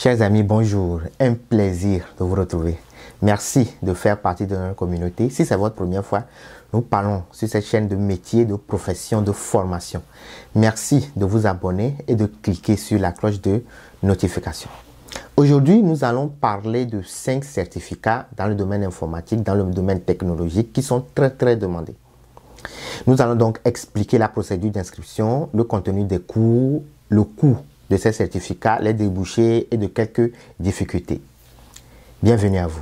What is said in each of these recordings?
Chers amis, bonjour. Un plaisir de vous retrouver. Merci de faire partie de notre communauté. Si c'est votre première fois, nous parlons sur cette chaîne de métiers, de professions, de formation. Merci de vous abonner et de cliquer sur la cloche de notification. Aujourd'hui, nous allons parler de cinq certificats dans le domaine informatique, dans le domaine technologique qui sont très très demandés. Nous allons donc expliquer la procédure d'inscription, le contenu des cours, le coût de ces certificats, les débouchés et de quelques difficultés. Bienvenue à vous.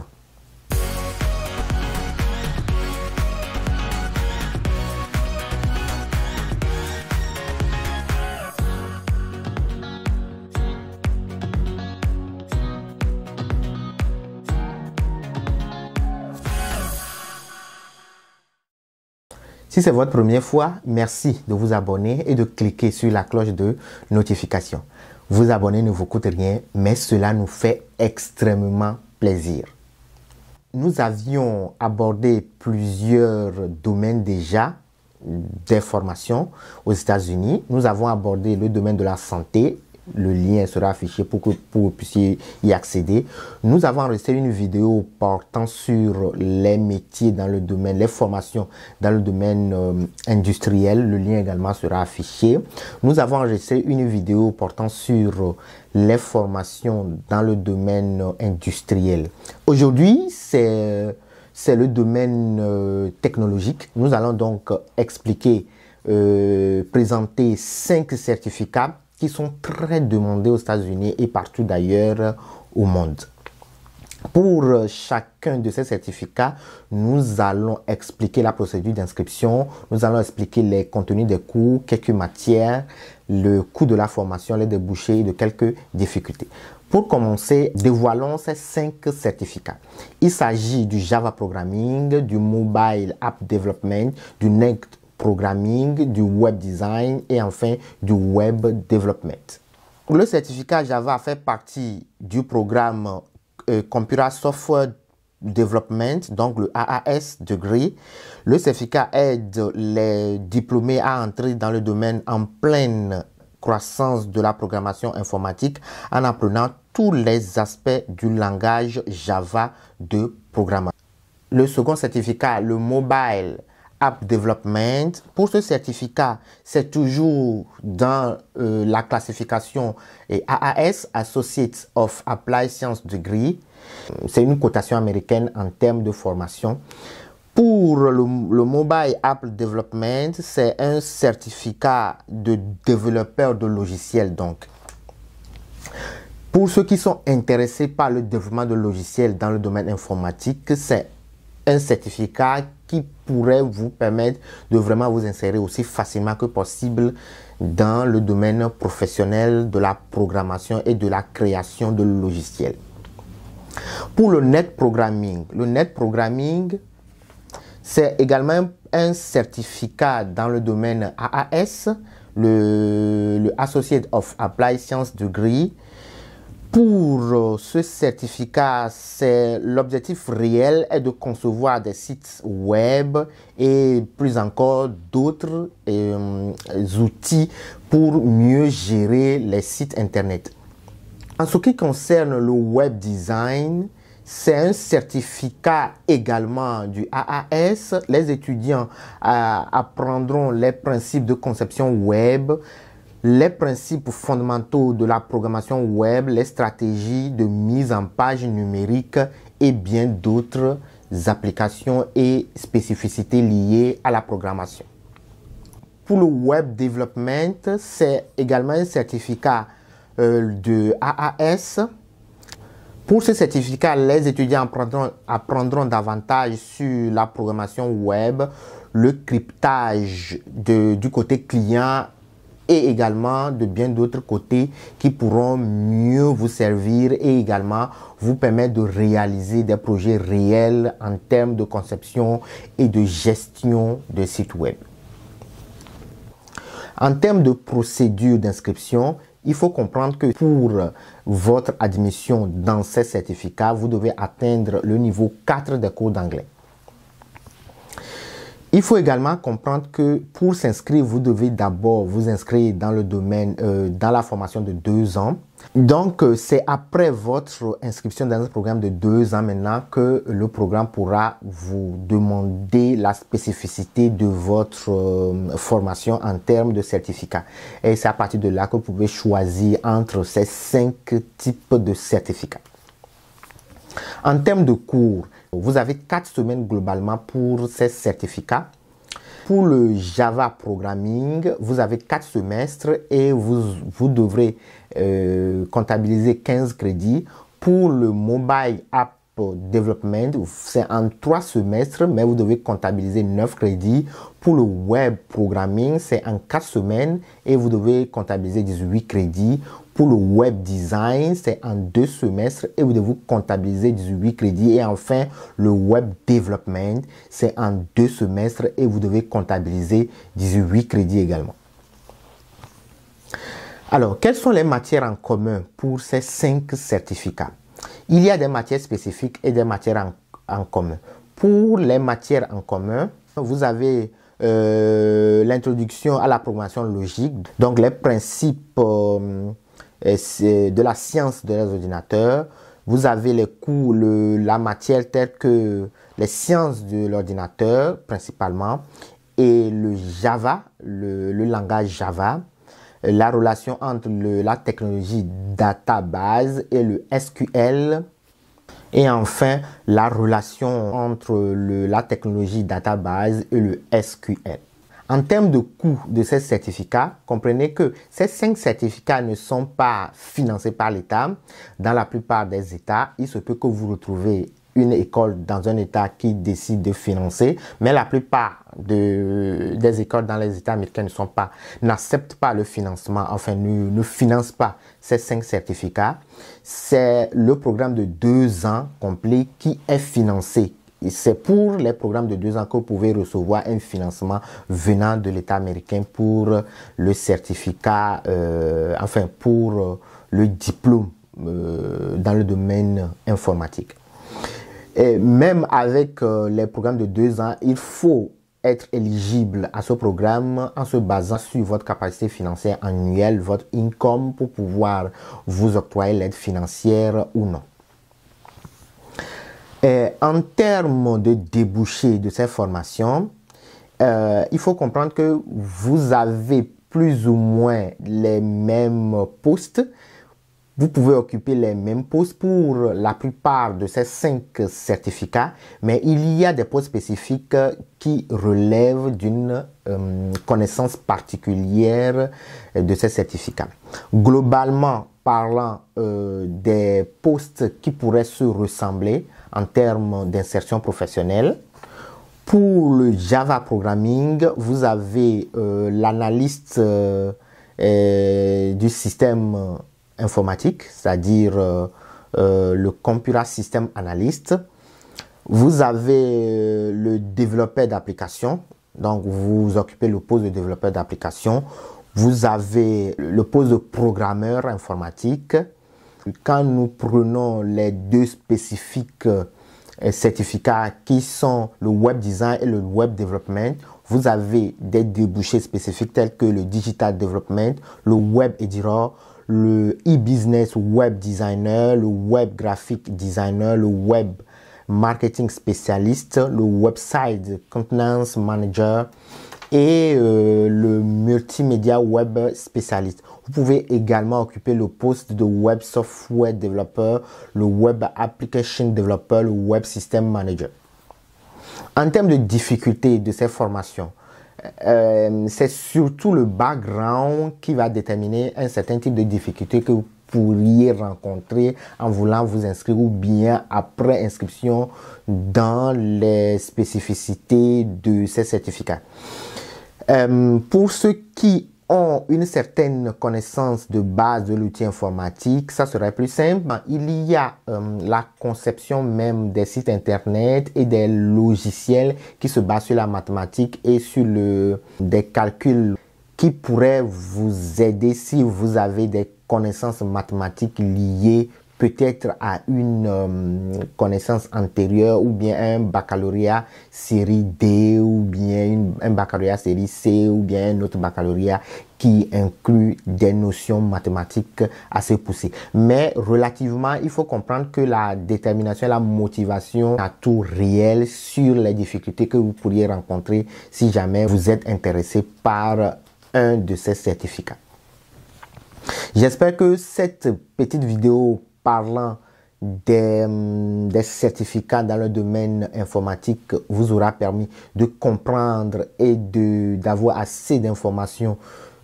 Si c'est votre première fois, merci de vous abonner et de cliquer sur la cloche de notification. Vous abonner ne vous coûte rien, mais cela nous fait extrêmement plaisir. Nous avions abordé plusieurs domaines déjà d'information aux États-Unis. Nous avons abordé le domaine de la santé, le lien sera affiché pour que pour vous puissiez y accéder. Nous avons enregistré une vidéo portant sur les métiers dans le domaine, les formations dans le domaine euh, industriel. Le lien également sera affiché. Nous avons enregistré une vidéo portant sur euh, les formations dans le domaine euh, industriel. Aujourd'hui, c'est c'est le domaine technologique. Nous allons donc expliquer, présenter cinq certificats qui sont très demandés aux États-Unis et partout d'ailleurs au monde. Pour euh, chacun de ces certificats, nous allons expliquer la procédure d'inscription, nous allons expliquer les contenus des cours, quelques matières, le coût de la formation, les débouchés et de quelques difficultés. Pour commencer, dévoilons ces cinq certificats. Il s'agit du Java Programming, du Mobile App Development, du Next programming, du web design et enfin du web development. Le certificat Java fait partie du programme euh, Computer Software Development, donc le AAS degree. Le certificat aide les diplômés à entrer dans le domaine en pleine croissance de la programmation informatique en apprenant tous les aspects du langage Java de programmation. Le second certificat, le mobile App Development. Pour ce certificat, c'est toujours dans euh, la classification AAS, Associates of Applied Science Degree. C'est une cotation américaine en termes de formation. Pour le, Mobile App Development, c'est un certificat de développeur de logiciels. Donc, pour ceux qui sont intéressés par le développement de logiciels dans le domaine informatique, c'est certificat qui pourrait vous permettre de vraiment vous insérer aussi facilement que possible dans le domaine professionnel de la programmation et de la création de logiciels. Pour le net programming, le net programming, c'est également un certificat dans le domaine AAS, le, le Associate of Applied Science Degree, pour euh, ce certificat, l'objectif réel est de concevoir des sites web et plus encore d'autres euh, outils pour mieux gérer les sites internet. En ce qui concerne le web design, c'est un certificat également du AAS. Les étudiants euh, apprendront les principes de conception web, les principes fondamentaux de la programmation web, les stratégies de mise en page numérique et bien d'autres applications et spécificités liées à la programmation. Pour le Web Development, c'est également un certificat euh, de AAS. Pour ce certificat, les étudiants apprendront, davantage sur la programmation web, le cryptage du côté client et également de bien d'autres côtés qui pourront mieux vous servir et également vous permettre de réaliser des projets réels en termes de conception et de gestion de sites web. En termes de procédure d'inscription, il faut comprendre que pour votre admission dans ces certificats, vous devez atteindre le niveau 4 des cours d'anglais. Il faut également comprendre que pour s'inscrire, vous devez d'abord vous inscrire dans le domaine, euh, dans la formation de deux ans. Donc, euh, c'est après votre inscription dans un programme de deux ans maintenant que le programme pourra vous demander la spécificité de votre euh, formation en termes de certificat. Et c'est à partir de là que vous pouvez choisir entre ces cinq types de certificats. En termes de cours, vous avez 4 semaines globalement pour ces certificats. Pour le Java Programming, vous avez quatre semestres et vous, devrez euh, comptabiliser 15 crédits. Pour le Mobile App Development, c'est en 3 semestres, mais vous devez comptabiliser 9 crédits. Pour le Web Programming, c'est en 4 semaines et vous devez comptabiliser 18 crédits. Pour le web design, c'est en deux semestres et vous devez vous comptabiliser 18 crédits. Et enfin, le web development, c'est en deux semestres et vous devez comptabiliser 18 crédits également. Alors, quelles sont les matières en commun pour ces cinq certificats Il y a des matières spécifiques et des matières en, commun. Pour les matières en commun, vous avez euh, l'introduction à la programmation logique, donc les principes euh, de la science de l'ordinateur, Vous avez les cours, la matière telle que les sciences de l'ordinateur principalement et le Java, le, langage Java, la relation entre la technologie database et le SQL. Et enfin, la relation entre la technologie database et le SQL. En termes de coût de ces certificats, comprenez que ces cinq certificats ne sont pas financés par l'État. Dans la plupart des États, il se peut que vous retrouviez une école dans un État qui décide de financer, mais la plupart de, des écoles dans les États américains ne sont pas, n'acceptent pas le financement, enfin ne, ne financent pas ces cinq certificats. C'est le programme de deux ans complet qui est financé c'est pour les programmes de deux ans que vous pouvez recevoir un financement venant de l'État américain pour le certificat, euh, enfin pour euh, le diplôme euh, dans le domaine informatique. Et même avec les programmes de deux ans, il faut être éligible à ce programme en se basant sur votre capacité financière annuelle, votre income pour pouvoir vous octroyer l'aide financière ou non en termes de débouchés de ces formations, euh, il faut comprendre que vous avez plus ou moins les mêmes postes. Vous pouvez occuper les mêmes postes pour la plupart de ces cinq certificats, mais il y a des postes spécifiques qui relèvent d'une euh, connaissance particulière de ces certificats. Globalement, parlant euh, des postes qui pourraient se ressembler en termes d'insertion professionnelle. Pour le Java Programming, vous avez euh, l'analyste euh, du système informatique, c'est-à-dire le Computer System Analyst. Vous avez le développeur d'application, donc vous occupez le poste de développeur d'application. Vous avez le poste de programmeur informatique. Quand nous prenons les deux spécifiques euh, certificats qui sont le web design et le web development, vous avez des débouchés spécifiques tels que le digital development, le web editor, le e-business web designer, le web graphic designer, le web marketing spécialiste, le website maintenance manager, et euh, le multimédia web spécialiste. Vous pouvez également occuper le poste de web software developer, le web application developer, le web system manager. En termes de difficulté de ces formations, euh, c'est surtout le background qui va déterminer un certain type de difficulté que vous pourriez rencontrer en voulant vous inscrire ou bien après inscription dans les spécificités de ces certificats. Euh, pour ceux qui ont une certaine connaissance de base de l'outil informatique, ça serait plus simple. Ben, il y a euh, la conception même des sites internet et des logiciels qui se basent sur la mathématique et sur le, des calculs qui pourraient vous aider si vous avez des connaissances mathématiques liées peut-être à une euh, connaissance antérieure ou bien un baccalauréat série D ou bien un baccalauréat série C ou bien un autre baccalauréat qui inclut des notions mathématiques assez poussées. Mais relativement, il faut comprendre que la détermination, la motivation à tout réel sur les difficultés que vous pourriez rencontrer si jamais vous êtes intéressé par un de ces certificats. J'espère que cette petite vidéo parlant des, certificats dans le domaine informatique vous aura permis de comprendre et d'avoir assez d'informations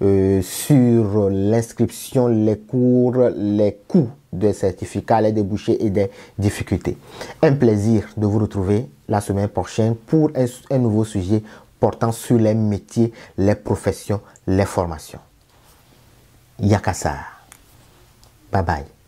euh, sur l'inscription, les cours, les coûts des certificats, les débouchés et des difficultés. Un plaisir de vous retrouver la semaine prochaine pour un, nouveau sujet portant sur les métiers, les professions, les formations. Yakasa. Bye bye.